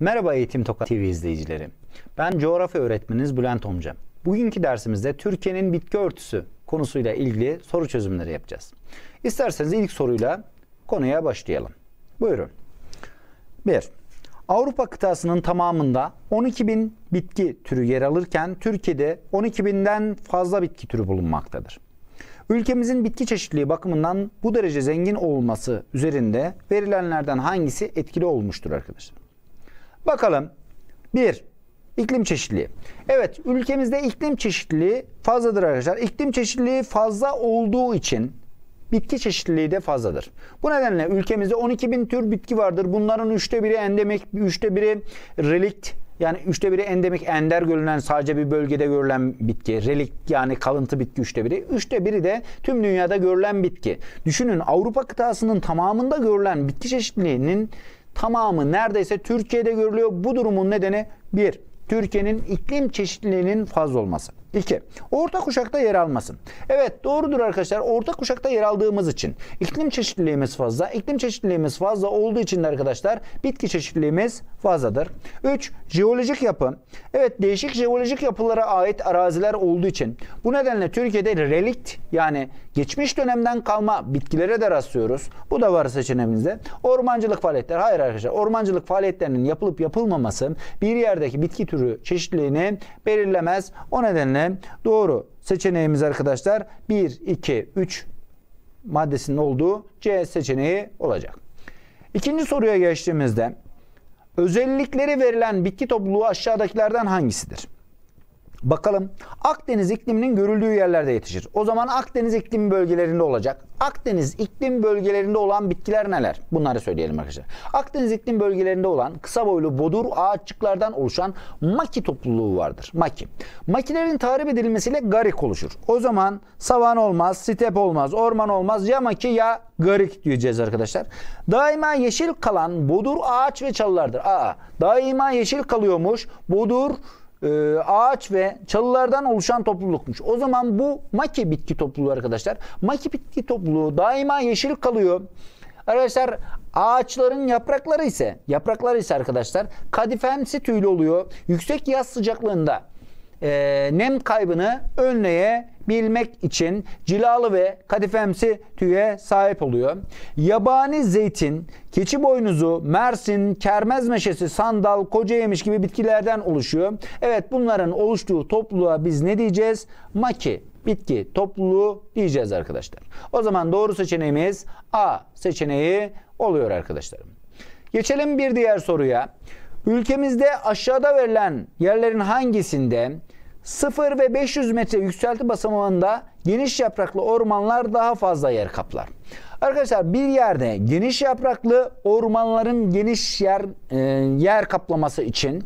Merhaba Eğitim Toka TV izleyicileri. Ben coğrafya öğretmeniniz Bülent Omca. Bugünkü dersimizde Türkiye'nin bitki örtüsü konusuyla ilgili soru çözümleri yapacağız. İsterseniz ilk soruyla konuya başlayalım. Buyurun. 1. Avrupa kıtasının tamamında 12.000 bitki türü yer alırken Türkiye'de 12.000'den fazla bitki türü bulunmaktadır. Ülkemizin bitki çeşitliliği bakımından bu derece zengin olması üzerinde verilenlerden hangisi etkili olmuştur arkadaşlar? Bakalım. Bir, iklim çeşitliliği. Evet, ülkemizde iklim çeşitliliği fazladır arkadaşlar. İklim çeşitliliği fazla olduğu için bitki çeşitliliği de fazladır. Bu nedenle ülkemizde 12 bin tür bitki vardır. Bunların üçte biri endemik, üçte biri relikt, yani üçte biri endemik ender görülen sadece bir bölgede görülen bitki. relikt yani kalıntı bitki üçte biri. Üçte biri de tüm dünyada görülen bitki. Düşünün Avrupa kıtasının tamamında görülen bitki çeşitliliğinin tamamı neredeyse Türkiye'de görülüyor. Bu durumun nedeni bir, Türkiye'nin iklim çeşitliliğinin fazla olması. 2. Orta kuşakta yer almasın. Evet doğrudur arkadaşlar. Orta kuşakta yer aldığımız için iklim çeşitliliğimiz fazla. İklim çeşitliliğimiz fazla olduğu için de arkadaşlar bitki çeşitliliğimiz fazladır. 3. Jeolojik yapı. Evet değişik jeolojik yapılara ait araziler olduğu için bu nedenle Türkiye'de relikt yani geçmiş dönemden kalma bitkilere de rastlıyoruz. Bu da var seçeneğimizde. Ormancılık faaliyetleri. Hayır arkadaşlar ormancılık faaliyetlerinin yapılıp yapılmaması bir yerdeki bitki türü çeşitliliğini belirlemez. O nedenle doğru seçeneğimiz arkadaşlar 1, 2, 3 maddesinin olduğu C seçeneği olacak. İkinci soruya geçtiğimizde özellikleri verilen bitki topluluğu aşağıdakilerden hangisidir? Bakalım Akdeniz ikliminin görüldüğü yerlerde yetişir. O zaman Akdeniz iklim bölgelerinde olacak. Akdeniz iklim bölgelerinde olan bitkiler neler? Bunları söyleyelim arkadaşlar. Akdeniz iklim bölgelerinde olan kısa boylu bodur ağaççıklardan oluşan maki topluluğu vardır. Maki. Makilerin tahrip edilmesiyle garik oluşur. O zaman savan olmaz, step olmaz, orman olmaz. Ya maki ya garik diyeceğiz arkadaşlar. Daima yeşil kalan bodur ağaç ve çalılardır. Aa, daima yeşil kalıyormuş. Bodur e, ağaç ve çalılardan oluşan toplulukmuş. O zaman bu maki bitki topluluğu arkadaşlar. Maki bitki topluluğu daima yeşil kalıyor. Arkadaşlar ağaçların yaprakları ise yaprakları ise arkadaşlar kadifemsi tüylü oluyor. Yüksek yaz sıcaklığında e, nem kaybını önleyebilmek için cilalı ve kadifemsi tüye sahip oluyor. Yabani zeytin, keçi boynuzu, mersin, kermez meşesi, sandal, koca yemiş gibi bitkilerden oluşuyor. Evet bunların oluştuğu topluluğa biz ne diyeceğiz? Maki bitki topluluğu diyeceğiz arkadaşlar. O zaman doğru seçeneğimiz A seçeneği oluyor arkadaşlarım. Geçelim bir diğer soruya. Ülkemizde aşağıda verilen yerlerin hangisinde 0 ve 500 metre yükselti basamağında geniş yapraklı ormanlar daha fazla yer kaplar. Arkadaşlar bir yerde geniş yapraklı ormanların geniş yer e, yer kaplaması için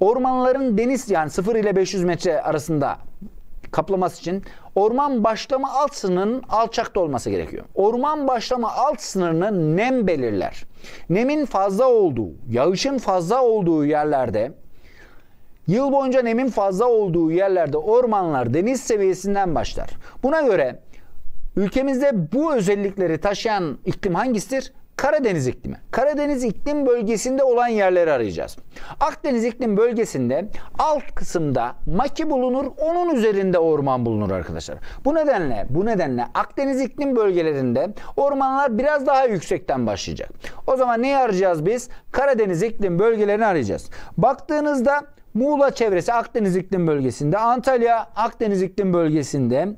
ormanların deniz yani 0 ile 500 metre arasında kaplaması için orman başlama alt sınırının alçakta olması gerekiyor. Orman başlama alt sınırını nem belirler. Nemin fazla olduğu, yağışın fazla olduğu yerlerde Yıl boyunca nemin fazla olduğu yerlerde ormanlar deniz seviyesinden başlar. Buna göre ülkemizde bu özellikleri taşıyan iklim hangisidir? Karadeniz iklimi. Karadeniz iklim bölgesinde olan yerleri arayacağız. Akdeniz iklim bölgesinde alt kısımda maki bulunur, onun üzerinde orman bulunur arkadaşlar. Bu nedenle bu nedenle Akdeniz iklim bölgelerinde ormanlar biraz daha yüksekten başlayacak. O zaman neyi arayacağız biz? Karadeniz iklim bölgelerini arayacağız. Baktığınızda Muğla çevresi Akdeniz iklim bölgesinde, Antalya Akdeniz iklim bölgesinde,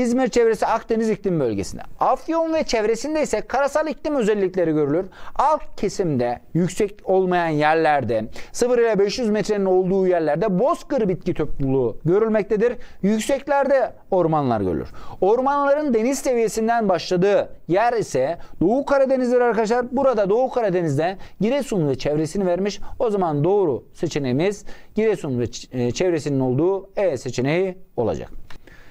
İzmir çevresi Akdeniz iklim bölgesinde. Afyon ve çevresinde ise karasal iklim özellikleri görülür. Alt kesimde yüksek olmayan yerlerde 0 ile 500 metrenin olduğu yerlerde bozkır bitki topluluğu görülmektedir. Yükseklerde ormanlar görülür. Ormanların deniz seviyesinden başladığı yer ise Doğu Karadeniz'dir arkadaşlar. Burada Doğu Karadeniz'de Giresun ve çevresini vermiş. O zaman doğru seçeneğimiz Giresun ve e, çevresinin olduğu E seçeneği olacak.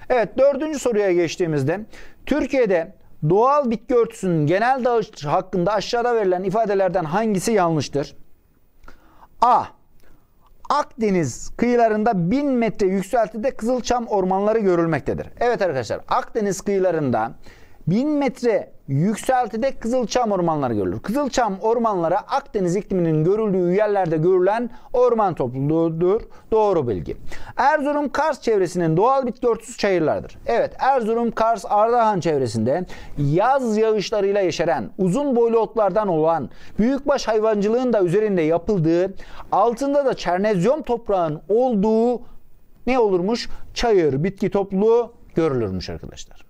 Evet dördüncü soruya geçtiğimizde Türkiye'de doğal bitki örtüsünün genel dağılışı hakkında aşağıda verilen ifadelerden hangisi yanlıştır? A. Akdeniz kıyılarında 1000 metre yükseltide kızılçam ormanları görülmektedir. Evet arkadaşlar Akdeniz kıyılarında 1000 metre yükseltide Kızılçam ormanları görülür. Kızılçam ormanları Akdeniz ikliminin görüldüğü yerlerde görülen orman topluluğudur. Doğru bilgi. Erzurum Kars çevresinin doğal bitki örtüsü çayırlardır. Evet Erzurum Kars Ardahan çevresinde yaz yağışlarıyla yeşeren, uzun boylu otlardan olan, büyükbaş hayvancılığın da üzerinde yapıldığı, altında da çernezyon toprağın olduğu ne olurmuş? Çayır bitki topluluğu görülürmüş arkadaşlar.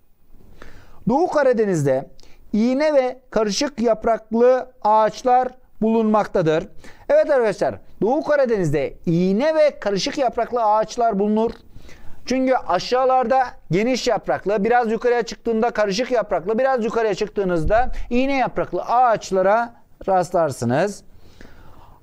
Doğu Karadeniz'de iğne ve karışık yapraklı ağaçlar bulunmaktadır. Evet arkadaşlar Doğu Karadeniz'de iğne ve karışık yapraklı ağaçlar bulunur. Çünkü aşağılarda geniş yapraklı, biraz yukarıya çıktığında karışık yapraklı, biraz yukarıya çıktığınızda iğne yapraklı ağaçlara rastlarsınız.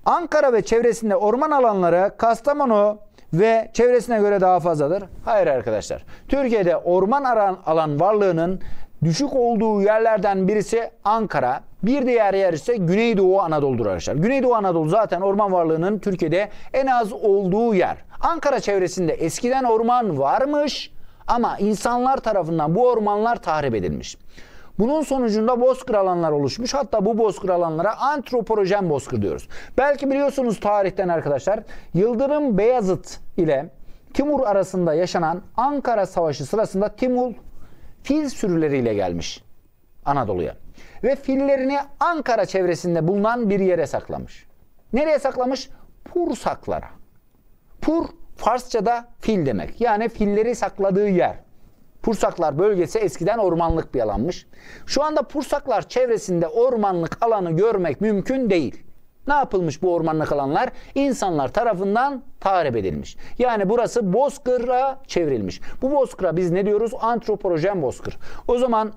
Ankara ve çevresinde orman alanları Kastamonu ve çevresine göre daha fazladır. Hayır arkadaşlar. Türkiye'de orman alan varlığının Düşük olduğu yerlerden birisi Ankara, bir diğer yer ise Güneydoğu Anadolu'dur arkadaşlar. Güneydoğu Anadolu zaten orman varlığının Türkiye'de en az olduğu yer. Ankara çevresinde eskiden orman varmış ama insanlar tarafından bu ormanlar tahrip edilmiş. Bunun sonucunda bozkır alanlar oluşmuş. Hatta bu bozkır alanlara antropojen bozkır diyoruz. Belki biliyorsunuz tarihten arkadaşlar Yıldırım Beyazıt ile Timur arasında yaşanan Ankara Savaşı sırasında Timur fil sürüleriyle gelmiş Anadolu'ya. Ve fillerini Ankara çevresinde bulunan bir yere saklamış. Nereye saklamış? Pursaklara. Pur Farsça'da fil demek. Yani filleri sakladığı yer. Pursaklar bölgesi eskiden ormanlık bir alanmış. Şu anda Pursaklar çevresinde ormanlık alanı görmek mümkün değil. Ne yapılmış bu ormanlık alanlar? İnsanlar tarafından tahrip edilmiş. Yani burası bozkıra çevrilmiş. Bu bozkıra biz ne diyoruz? Antropolojen bozkır. O zaman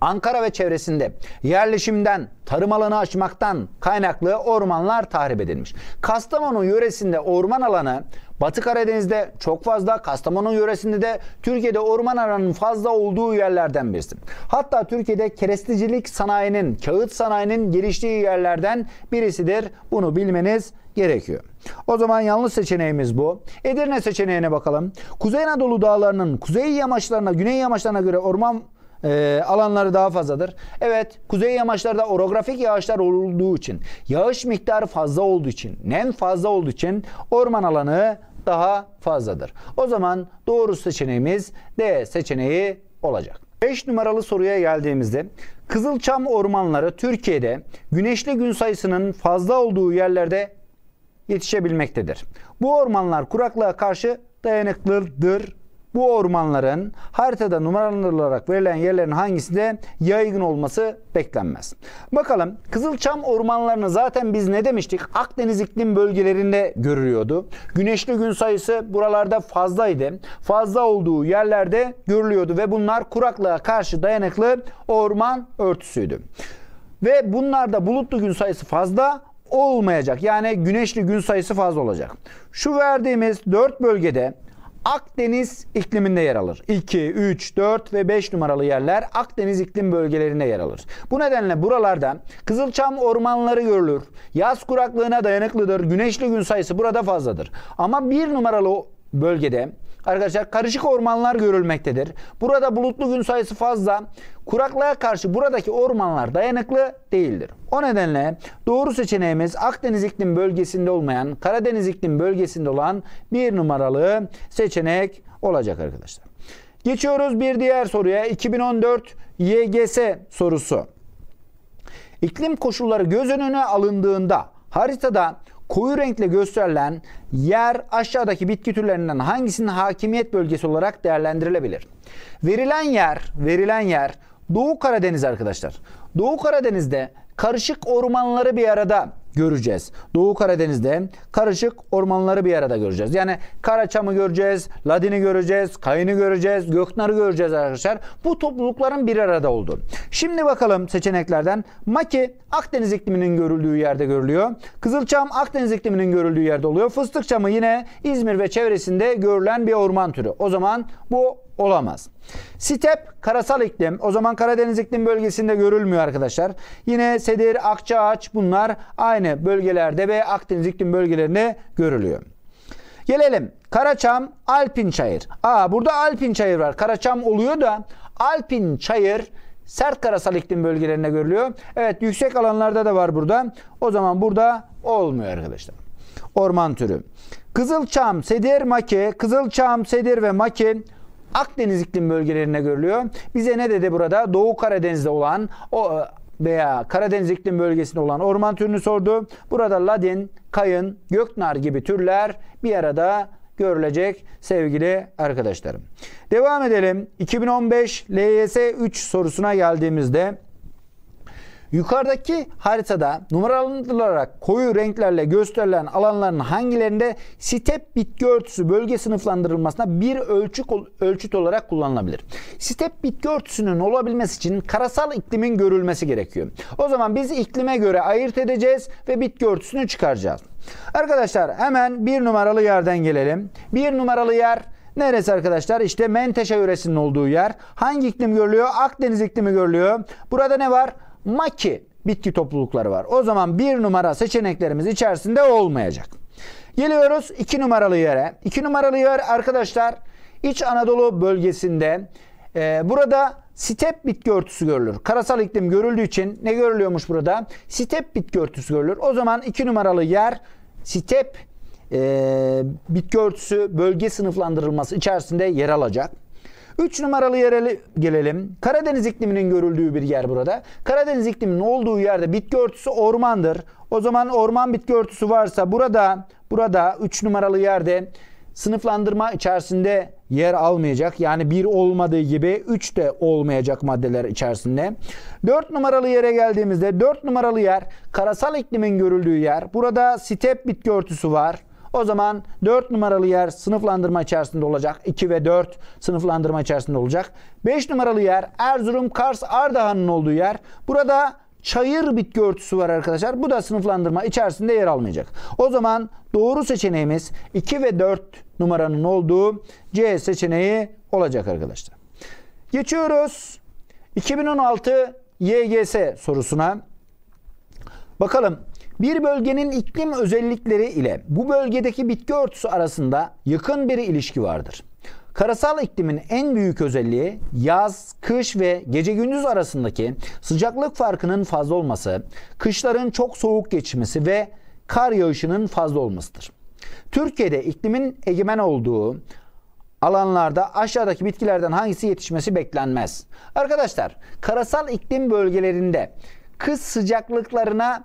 Ankara ve çevresinde yerleşimden, tarım alanı açmaktan kaynaklı ormanlar tahrip edilmiş. Kastamonu yöresinde orman alanı Batı Karadeniz'de çok fazla, Kastamonu yöresinde de Türkiye'de orman aranın fazla olduğu yerlerden birisi. Hatta Türkiye'de keresticilik sanayinin, kağıt sanayinin geliştiği yerlerden birisidir. Bunu bilmeniz gerekiyor. O zaman yanlış seçeneğimiz bu. Edirne seçeneğine bakalım. Kuzey Anadolu dağlarının kuzey yamaçlarına, güney yamaçlarına göre orman e, alanları daha fazladır. Evet kuzey yamaçlarda orografik yağışlar olduğu için, yağış miktarı fazla olduğu için, nem fazla olduğu için orman alanı daha fazladır. O zaman doğru seçeneğimiz D seçeneği olacak. 5 numaralı soruya geldiğimizde Kızılçam ormanları Türkiye'de güneşli gün sayısının fazla olduğu yerlerde yetişebilmektedir. Bu ormanlar kuraklığa karşı dayanıklıdır bu ormanların haritada numaralandırılarak verilen yerlerin hangisinde yaygın olması beklenmez. Bakalım Kızılçam ormanlarını zaten biz ne demiştik? Akdeniz iklim bölgelerinde görülüyordu. Güneşli gün sayısı buralarda fazlaydı. Fazla olduğu yerlerde görülüyordu ve bunlar kuraklığa karşı dayanıklı orman örtüsüydü. Ve bunlarda bulutlu gün sayısı fazla olmayacak. Yani güneşli gün sayısı fazla olacak. Şu verdiğimiz 4 bölgede Akdeniz ikliminde yer alır. 2, 3, 4 ve 5 numaralı yerler Akdeniz iklim bölgelerinde yer alır. Bu nedenle buralarda kızılçam ormanları görülür. Yaz kuraklığına dayanıklıdır. Güneşli gün sayısı burada fazladır. Ama 1 numaralı bölgede Arkadaşlar karışık ormanlar görülmektedir. Burada bulutlu gün sayısı fazla. Kuraklığa karşı buradaki ormanlar dayanıklı değildir. O nedenle doğru seçeneğimiz Akdeniz iklim bölgesinde olmayan Karadeniz iklim bölgesinde olan bir numaralı seçenek olacak arkadaşlar. Geçiyoruz bir diğer soruya 2014 YGS sorusu. İklim koşulları göz önüne alındığında haritada Koyu renkle gösterilen yer aşağıdaki bitki türlerinden hangisinin hakimiyet bölgesi olarak değerlendirilebilir? Verilen yer, verilen yer Doğu Karadeniz arkadaşlar. Doğu Karadeniz'de karışık ormanları bir arada göreceğiz. Doğu Karadeniz'de karışık ormanları bir arada göreceğiz. Yani Karaçam'ı göreceğiz, Ladin'i göreceğiz, Kayın'ı göreceğiz, Göknar'ı göreceğiz arkadaşlar. Bu toplulukların bir arada oldu. Şimdi bakalım seçeneklerden. Maki Akdeniz ikliminin görüldüğü yerde görülüyor. Kızılçam Akdeniz ikliminin görüldüğü yerde oluyor. Fıstıkçamı yine İzmir ve çevresinde görülen bir orman türü. O zaman bu olamaz. Sitep karasal iklim. O zaman Karadeniz iklim bölgesinde görülmüyor arkadaşlar. Yine sedir, akçaağaç bunlar aynı bölgelerde ve Akdeniz iklim bölgelerinde görülüyor. Gelelim Karaçam, Alpin çayır. Aa burada Alpin çayır var. Karaçam oluyor da Alpin çayır sert karasal iklim bölgelerinde görülüyor. Evet yüksek alanlarda da var burada. O zaman burada olmuyor arkadaşlar. Orman türü. Kızılçam, sedir, maki. Kızılçam, sedir ve maki Akdeniz iklim bölgelerine görülüyor. Bize ne dedi burada? Doğu Karadeniz'de olan o e, veya Karadeniz iklim bölgesinde olan orman türünü sordu. Burada ladin, kayın, göknar gibi türler bir arada görülecek sevgili arkadaşlarım. Devam edelim. 2015 LYS 3 sorusuna geldiğimizde Yukarıdaki haritada numaralandırılarak koyu renklerle gösterilen alanların hangilerinde step bitki örtüsü bölge sınıflandırılmasına bir ölçük, ölçüt olarak kullanılabilir. Step bitki örtüsünün olabilmesi için karasal iklimin görülmesi gerekiyor. O zaman biz iklime göre ayırt edeceğiz ve bitki örtüsünü çıkaracağız. Arkadaşlar hemen bir numaralı yerden gelelim. Bir numaralı yer Neresi arkadaşlar? İşte Menteşe yöresinin olduğu yer. Hangi iklim görülüyor? Akdeniz iklimi görülüyor. Burada ne var? maki bitki toplulukları var. O zaman bir numara seçeneklerimiz içerisinde olmayacak. Geliyoruz iki numaralı yere. İki numaralı yer arkadaşlar İç Anadolu bölgesinde e, burada step bitki örtüsü görülür. Karasal iklim görüldüğü için ne görülüyormuş burada? Step bitki örtüsü görülür. O zaman iki numaralı yer step e, bitki örtüsü bölge sınıflandırılması içerisinde yer alacak. 3 numaralı yere gelelim. Karadeniz ikliminin görüldüğü bir yer burada. Karadeniz ikliminin olduğu yerde bitki örtüsü ormandır. O zaman orman bitki örtüsü varsa burada burada 3 numaralı yerde sınıflandırma içerisinde yer almayacak. Yani bir olmadığı gibi 3 de olmayacak maddeler içerisinde. 4 numaralı yere geldiğimizde 4 numaralı yer karasal iklimin görüldüğü yer. Burada step bitki örtüsü var. O zaman 4 numaralı yer sınıflandırma içerisinde olacak. 2 ve 4 sınıflandırma içerisinde olacak. 5 numaralı yer Erzurum, Kars, Ardahan'ın olduğu yer. Burada çayır bitki örtüsü var arkadaşlar. Bu da sınıflandırma içerisinde yer almayacak. O zaman doğru seçeneğimiz 2 ve 4 numaranın olduğu C seçeneği olacak arkadaşlar. Geçiyoruz 2016 YGS sorusuna. Bakalım bir bölgenin iklim özellikleri ile bu bölgedeki bitki örtüsü arasında yakın bir ilişki vardır. Karasal iklimin en büyük özelliği yaz, kış ve gece gündüz arasındaki sıcaklık farkının fazla olması, kışların çok soğuk geçmesi ve kar yağışının fazla olmasıdır. Türkiye'de iklimin egemen olduğu alanlarda aşağıdaki bitkilerden hangisi yetişmesi beklenmez? Arkadaşlar, karasal iklim bölgelerinde kış sıcaklıklarına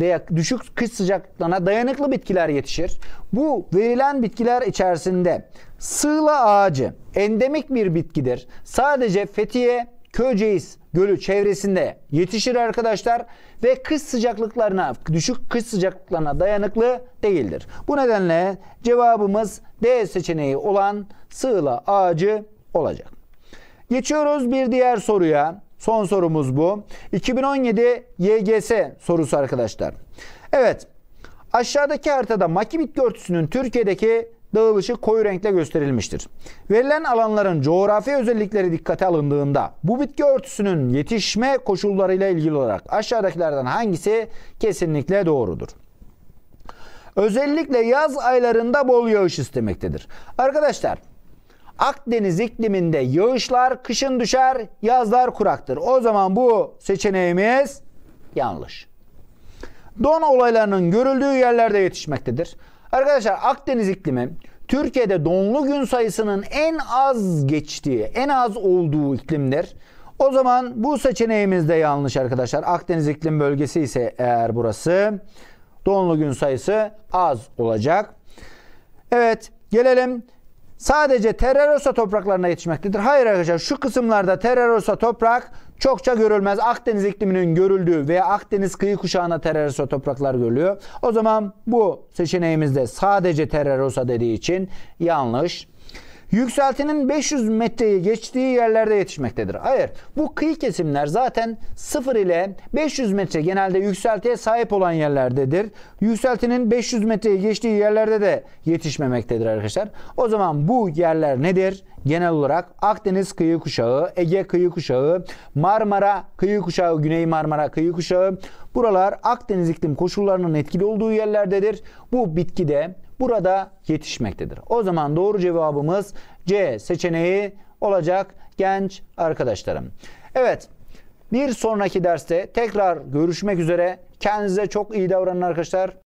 veya düşük kış sıcaklığına dayanıklı bitkiler yetişir. Bu verilen bitkiler içerisinde sığla ağacı endemik bir bitkidir. Sadece Fethiye, Köceğiz Gölü çevresinde yetişir arkadaşlar ve kış sıcaklıklarına, düşük kış sıcaklıklarına dayanıklı değildir. Bu nedenle cevabımız D seçeneği olan sığla ağacı olacak. Geçiyoruz bir diğer soruya. Son sorumuz bu. 2017 YGS sorusu arkadaşlar. Evet. Aşağıdaki haritada maki örtüsünün Türkiye'deki dağılışı koyu renkle gösterilmiştir. Verilen alanların coğrafi özellikleri dikkate alındığında bu bitki örtüsünün yetişme koşullarıyla ilgili olarak aşağıdakilerden hangisi kesinlikle doğrudur? Özellikle yaz aylarında bol yağış istemektedir. Arkadaşlar Akdeniz ikliminde yağışlar kışın düşer, yazlar kuraktır. O zaman bu seçeneğimiz yanlış. Don olaylarının görüldüğü yerlerde yetişmektedir. Arkadaşlar Akdeniz iklimi Türkiye'de donlu gün sayısının en az geçtiği, en az olduğu iklimdir. O zaman bu seçeneğimiz de yanlış arkadaşlar. Akdeniz iklim bölgesi ise eğer burası donlu gün sayısı az olacak. Evet gelelim sadece Terrarossa topraklarına yetişmektedir. Hayır arkadaşlar şu kısımlarda Terrarossa toprak çokça görülmez. Akdeniz ikliminin görüldüğü veya Akdeniz kıyı kuşağına Terrarossa topraklar görülüyor. O zaman bu seçeneğimizde sadece Terrarossa dediği için yanlış Yükseltinin 500 metreyi geçtiği yerlerde yetişmektedir. Hayır. Bu kıyı kesimler zaten 0 ile 500 metre genelde yükseltiye sahip olan yerlerdedir. Yükseltinin 500 metreyi geçtiği yerlerde de yetişmemektedir arkadaşlar. O zaman bu yerler nedir? Genel olarak Akdeniz kıyı kuşağı, Ege kıyı kuşağı, Marmara kıyı kuşağı, Güney Marmara kıyı kuşağı. Buralar Akdeniz iklim koşullarının etkili olduğu yerlerdedir. Bu bitki de burada yetişmektedir. O zaman doğru cevabımız C seçeneği olacak genç arkadaşlarım. Evet bir sonraki derste tekrar görüşmek üzere. Kendinize çok iyi davranın arkadaşlar.